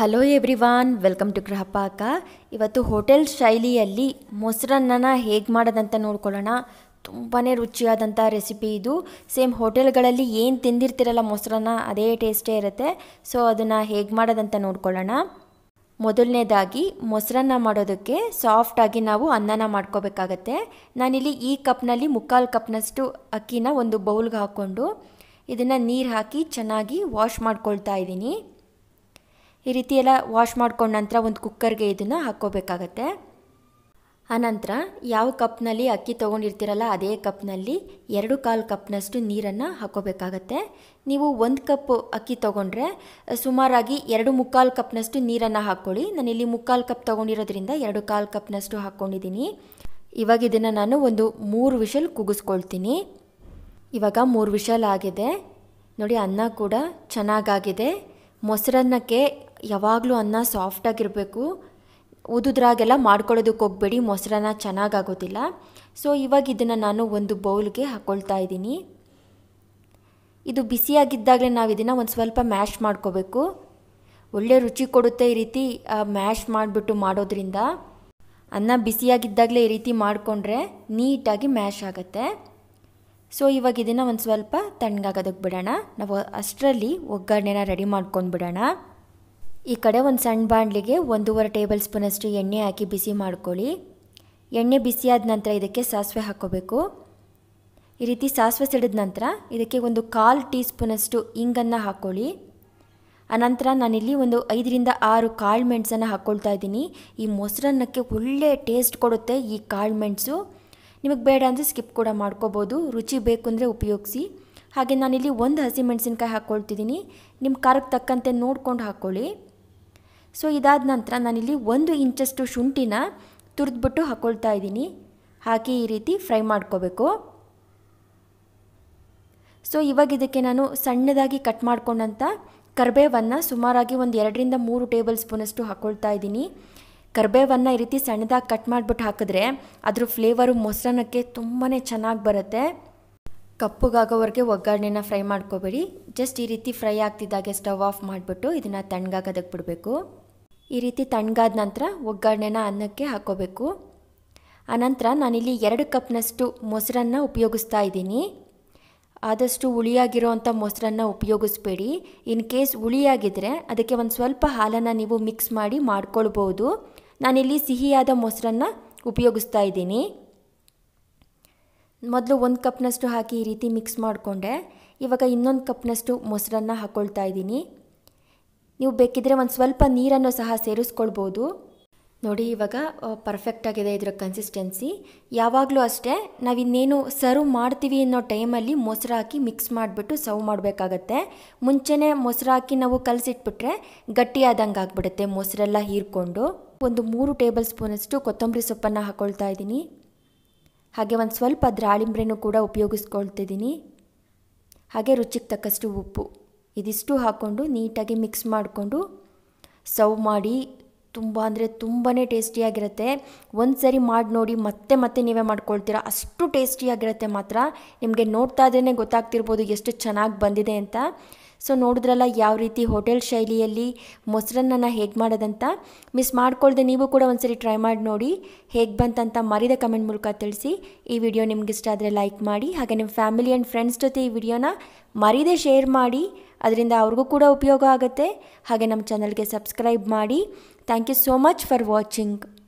hello everyone welcome to Grihapaka ಇವತ್ತು hotel ಶೈಲಿಯಲ್ಲಿ ಮೊಸರನ್ನ ಹೇಗೆ ಮಾಡೋದಂತ ನೋಡ್ಕೊಳ್ಳೋಣ ತುಂಬಾ ರುಚಿಯಾದಂಥ ರೆಸಿಪಿ ಇದು ಸೇಮ್ ಹೋಟೆಲ್ಗಳಲ್ಲಿ ಏನು ತಿಂದಿರ್ತಿರಲ್ಲ ಮೊಸರನ್ನ ಅದೇ ಟೇಸ್ಟೇ ಇರುತ್ತೆ ಸೊ ಅದನ್ನು ಹೇಗೆ ಮಾಡೋದಂತ ನೋಡ್ಕೊಳ್ಳೋಣ ಮೊದಲನೇದಾಗಿ ಮೊಸರನ್ನ ಮಾಡೋದಕ್ಕೆ ಸಾಫ್ಟಾಗಿ ನಾವು ಅನ್ನನ ಮಾಡ್ಕೋಬೇಕಾಗತ್ತೆ ನಾನಿಲ್ಲಿ ಈ ಕಪ್ನಲ್ಲಿ ಮುಕ್ಕಾಲು ಕಪ್ನಷ್ಟು ಅಕ್ಕಿನ ಒಂದು ಬೌಲ್ಗೆ ಹಾಕ್ಕೊಂಡು ಇದನ್ನು ನೀರು ಹಾಕಿ ಚೆನ್ನಾಗಿ ವಾಶ್ ಮಾಡ್ಕೊಳ್ತಾ ಇದ್ದೀನಿ ಈ ರೀತಿ ಎಲ್ಲ ವಾಶ್ ಮಾಡ್ಕೊಂಡ ನಂತರ ಒಂದು ಕುಕ್ಕರ್ಗೆ ಇದನ್ನು ಹಾಕ್ಕೋಬೇಕಾಗತ್ತೆ ಆನಂತರ ಯಾವ ಕಪ್ನಲ್ಲಿ ಅಕ್ಕಿ ತೊಗೊಂಡಿರ್ತೀರಲ್ಲ ಅದೇ ಕಪ್ನಲ್ಲಿ ಎರಡು ಕಾಲು ಕಪ್ನಷ್ಟು ನೀರನ್ನು ಹಾಕ್ಕೋಬೇಕಾಗತ್ತೆ ನೀವು ಒಂದು ಕಪ್ ಅಕ್ಕಿ ತೊಗೊಂಡ್ರೆ ಸುಮಾರಾಗಿ ಎರಡು ಮುಕ್ಕಾಲು ಕಪ್ನಷ್ಟು ನೀರನ್ನು ಹಾಕ್ಕೊಳ್ಳಿ ನಾನಿಲ್ಲಿ ಮುಕ್ಕಾಲು ಕಪ್ ತೊಗೊಂಡಿರೋದ್ರಿಂದ ಎರಡು ಕಾಲು ಕಪ್ನಷ್ಟು ಹಾಕ್ಕೊಂಡಿದ್ದೀನಿ ಇವಾಗ ಇದನ್ನು ನಾನು ಒಂದು ಮೂರು ವಿಷಲ್ ಕುಗಿಸ್ಕೊಳ್ತೀನಿ ಇವಾಗ ಮೂರು ವಿಷಲ್ ಆಗಿದೆ ನೋಡಿ ಅನ್ನ ಕೂಡ ಚೆನ್ನಾಗಾಗಿದೆ ಮೊಸರನ್ನಕ್ಕೆ ಯಾವಾಗಲೂ ಅನ್ನ ಸಾಫ್ಟಾಗಿರಬೇಕು ಊದುದ್ರಾಗೆಲ್ಲ ಮಾಡ್ಕೊಳ್ಳೋದಕ್ಕೆ ಹೋಗಬೇಡಿ ಮೊಸರನ್ನ ಚೆನ್ನಾಗಾಗೋದಿಲ್ಲ ಸೊ ಇವಾಗ ಇದನ್ನು ನಾನು ಒಂದು ಬೌಲ್ಗೆ ಹಾಕ್ಕೊಳ್ತಾ ಇದ್ದೀನಿ ಇದು ಬಿಸಿಯಾಗಿದ್ದಾಗಲೇ ನಾವು ಇದನ್ನು ಒಂದು ಸ್ವಲ್ಪ ಮ್ಯಾಶ್ ಮಾಡ್ಕೋಬೇಕು ಒಳ್ಳೆ ರುಚಿ ಕೊಡುತ್ತೆ ಈ ರೀತಿ ಮ್ಯಾಶ್ ಮಾಡಿಬಿಟ್ಟು ಮಾಡೋದ್ರಿಂದ ಅನ್ನ ಬಿಸಿಯಾಗಿದ್ದಾಗಲೇ ಈ ರೀತಿ ಮಾಡಿಕೊಂಡ್ರೆ ನೀಟಾಗಿ ಮ್ಯಾಶ್ ಆಗುತ್ತೆ ಸೊ ಇವಾಗ ಇದನ್ನು ಒಂದು ಸ್ವಲ್ಪ ತಣ್ಣಗಾಗೋದಕ್ಕೆ ಬಿಡೋಣ ನಾವು ಅಷ್ಟರಲ್ಲಿ ಒಗ್ಗರಣೆನ ರೆಡಿ ಮಾಡ್ಕೊಂಡು ಬಿಡೋಣ ಈ ಕಡೆ ಒಂದು ಸಣ್ಣ ಬಾಣಲಿಗೆ ಒಂದೂವರೆ ಟೇಬಲ್ ಸ್ಪೂನಷ್ಟು ಎಣ್ಣೆ ಹಾಕಿ ಬಿಸಿ ಮಾಡ್ಕೊಳ್ಳಿ ಎಣ್ಣೆ ಬಿಸಿಯಾದ ನಂತರ ಇದಕ್ಕೆ ಸಾಸಿವೆ ಹಾಕೋಬೇಕು ಈ ರೀತಿ ಸಾಸಿವೆ ಸಿಡಿದ ನಂತರ ಇದಕ್ಕೆ ಒಂದು ಕಾಲು ಟೀ ಸ್ಪೂನಷ್ಟು ಇಂಗನ್ನು ಹಾಕ್ಕೊಳ್ಳಿ ಆನಂತರ ನಾನಿಲ್ಲಿ ಒಂದು ಐದರಿಂದ ಆರು ಕಾಳು ಮೆಣಸನ್ನು ಹಾಕ್ಕೊಳ್ತಾ ಇದ್ದೀನಿ ಈ ಮೊಸರನ್ನಕ್ಕೆ ಒಳ್ಳೆ ಟೇಸ್ಟ್ ಕೊಡುತ್ತೆ ಈ ಕಾಳು ಮೆಣಸು ನಿಮಗೆ ಬೇಡ ಅಂದರೆ ಸ್ಕಿಪ್ ಕೂಡ ಮಾಡ್ಕೋಬೋದು ರುಚಿ ಬೇಕು ಅಂದರೆ ಉಪಯೋಗಿಸಿ ಹಾಗೆ ನಾನಿಲ್ಲಿ ಒಂದು ಹಸಿ ಮೆಣಸಿನಕಾಯಿ ಹಾಕ್ಕೊಳ್ತಿದ್ದೀನಿ ನಿಮ್ಮ ಖಾರಕ್ಕೆ ತಕ್ಕಂತೆ ನೋಡ್ಕೊಂಡು ಹಾಕ್ಕೊಳ್ಳಿ ಸೊ ಇದಾದ ನಂತರ ನಾನಿಲ್ಲಿ ಒಂದು ಇಂಚಷ್ಟು ಶುಂಠಿನ ತುರಿದ್ಬಿಟ್ಟು ಹಾಕೊಳ್ತಾ ಇದ್ದೀನಿ ಹಾಕಿ ಈ ರೀತಿ ಫ್ರೈ ಮಾಡ್ಕೋಬೇಕು ಸೊ ಇವಾಗ ಇದಕ್ಕೆ ನಾನು ಸಣ್ಣದಾಗಿ ಕಟ್ ಮಾಡ್ಕೊಂಡಂಥ ಕರ್ಬೇವನ್ನು ಸುಮಾರಾಗಿ ಒಂದು ಎರಡರಿಂದ ಮೂರು ಟೇಬಲ್ ಸ್ಪೂನಷ್ಟು ಹಾಕ್ಕೊಳ್ತಾ ಇದ್ದೀನಿ ಕರ್ಬೇವನ್ನು ಈ ರೀತಿ ಸಣ್ಣದಾಗಿ ಕಟ್ ಮಾಡಿಬಿಟ್ಟು ಹಾಕಿದ್ರೆ ಅದ್ರ ಫ್ಲೇವರು ಮೊಸರನ್ನಕ್ಕೆ ತುಂಬಾ ಚೆನ್ನಾಗಿ ಬರುತ್ತೆ ಕಪ್ಪುಗಾಗೋವರೆಗೆ ಒಗ್ಗರಣೆನ ಫ್ರೈ ಮಾಡ್ಕೋಬೇಡಿ ಜಸ್ಟ್ ಈ ರೀತಿ ಫ್ರೈ ಆಗ್ತಿದ್ದಾಗೆ ಸ್ಟವ್ ಆಫ್ ಮಾಡಿಬಿಟ್ಟು ಇದನ್ನು ತಣ್ಣಗಾಗೋದಕ್ಕೆ ಬಿಡಬೇಕು ಈ ರೀತಿ ತಣ್ಗಾದ ನಂತರ ಒಗ್ಗರಣೆನ ಅನ್ನಕ್ಕೆ ಹಾಕೋಬೇಕು ಆನಂತರ ನಾನಿಲ್ಲಿ ಎರಡು ಕಪ್ನಷ್ಟು ಮೊಸರನ್ನು ಉಪಯೋಗಿಸ್ತಾ ಇದ್ದೀನಿ ಆದಷ್ಟು ಹುಳಿಯಾಗಿರೋ ಅಂಥ ಮೊಸರನ್ನು ಉಪಯೋಗಿಸ್ಬೇಡಿ ಇನ್ ಕೇಸ್ ಹುಳಿಯಾಗಿದ್ದರೆ ಅದಕ್ಕೆ ಒಂದು ಸ್ವಲ್ಪ ಹಾಲನ್ನು ನೀವು ಮಿಕ್ಸ್ ಮಾಡಿ ಮಾಡ್ಕೊಳ್ಬೋದು ನಾನಿಲ್ಲಿ ಸಿಹಿಯಾದ ಮೊಸರನ್ನು ಉಪಯೋಗಿಸ್ತಾ ಇದ್ದೀನಿ ಮೊದಲು ಒಂದು ಕಪ್ನಷ್ಟು ಹಾಕಿ ಈ ರೀತಿ ಮಿಕ್ಸ್ ಮಾಡಿಕೊಂಡೆ ಇವಾಗ ಇನ್ನೊಂದು ಕಪ್ನಷ್ಟು ಮೊಸರನ್ನು ಹಾಕ್ಕೊಳ್ತಾ ಇದ್ದೀನಿ ನೀವು ಬೇಕಿದ್ರೆ ಒಂದು ಸ್ವಲ್ಪ ನೀರನ್ನು ಸಹ ಸೇರಿಸ್ಕೊಳ್ಬೋದು ನೋಡಿ ಇವಾಗ ಪರ್ಫೆಕ್ಟ್ ಆಗಿದೆ ಇದರ ಕನ್ಸಿಸ್ಟೆನ್ಸಿ ಯಾವಾಗಲೂ ಅಷ್ಟೇ ನಾವು ಇನ್ನೇನು ಸರ್ವ್ ಮಾಡ್ತೀವಿ ಅನ್ನೋ ಟೈಮಲ್ಲಿ ಮೊಸರು ಹಾಕಿ ಮಿಕ್ಸ್ ಮಾಡಿಬಿಟ್ಟು ಸರ್ವ್ ಮಾಡಬೇಕಾಗತ್ತೆ ಮುಂಚೆನೇ ಮೊಸರು ಹಾಕಿ ನಾವು ಕಲಸಿಟ್ಬಿಟ್ರೆ ಗಟ್ಟಿಯಾದಂಗೆ ಆಗ್ಬಿಡುತ್ತೆ ಮೊಸರೆಲ್ಲ ಹೀರ್ಕೊಂಡು ಒಂದು ಮೂರು ಟೇಬಲ್ ಸ್ಪೂನಷ್ಟು ಕೊತ್ತಂಬರಿ ಸೊಪ್ಪನ್ನು ಹಾಕೊಳ್ತಾ ಇದ್ದೀನಿ ಹಾಗೆ ಒಂದು ಸ್ವಲ್ಪ ದಾಳಿಂಬ್ರೆನೂ ಕೂಡ ಉಪಯೋಗಿಸ್ಕೊಳ್ತಿದ್ದೀನಿ ಹಾಗೆ ರುಚಿಗೆ ತಕ್ಕಷ್ಟು ಉಪ್ಪು ಇದಿಷ್ಟು ಹಾಕ್ಕೊಂಡು ನೀಟಾಗಿ ಮಿಕ್ಸ್ ಮಾಡಿಕೊಂಡು ಸರ್ವ್ ಮಾಡಿ ತುಂಬ ಅಂದರೆ ತುಂಬಾ ಟೇಸ್ಟಿಯಾಗಿರುತ್ತೆ ಒಂದು ಸರಿ ಮಾಡಿ ನೋಡಿ ಮತ್ತೆ ಮತ್ತೆ ನೀವೇ ಮಾಡ್ಕೊಳ್ತೀರಾ ಅಷ್ಟು ಟೇಸ್ಟಿಯಾಗಿರುತ್ತೆ ಮಾತ್ರ ನಿಮಗೆ ನೋಡ್ತಾ ಇದ್ರೇ ಗೊತ್ತಾಗ್ತಿರ್ಬೋದು ಎಷ್ಟು ಚೆನ್ನಾಗಿ ಬಂದಿದೆ ಅಂತ ಸೊ ನೋಡಿದ್ರಲ್ಲ ಯಾವ ರೀತಿ ಹೋಟೆಲ್ ಶೈಲಿಯಲ್ಲಿ ಮೊಸರನ್ನ ಹೇಗೆ ಮಾಡೋದಂತ ಮಿಸ್ ಮಾಡ್ಕೊಳ್ಳದೆ ನೀವು ಕೂಡ ಒಂದ್ಸರಿ ಟ್ರೈ ಮಾಡಿ ನೋಡಿ ಹೇಗೆ ಬಂತಂತ ಮರಿದ ಕಮೆಂಟ್ ಮೂಲಕ ತಿಳಿಸಿ ಈ ವಿಡಿಯೋ ನಿಮ್ಗೆ ಇಷ್ಟ ಆದರೆ ಲೈಕ್ ಮಾಡಿ ಹಾಗೆ ನಿಮ್ಮ ಫ್ಯಾಮಿಲಿ ಆ್ಯಂಡ್ ಫ್ರೆಂಡ್ಸ್ ಜೊತೆ ಈ ವಿಡಿಯೋನ ಮರಿದೇ ಶೇರ್ ಮಾಡಿ ಅದರಿಂದ ಅವ್ರಿಗೂ ಕೂಡ ಉಪಯೋಗ ಆಗುತ್ತೆ ಹಾಗೆ ನಮ್ಮ ಚಾನಲ್ಗೆ ಸಬ್ಸ್ಕ್ರೈಬ್ ಮಾಡಿ thank you so much for watching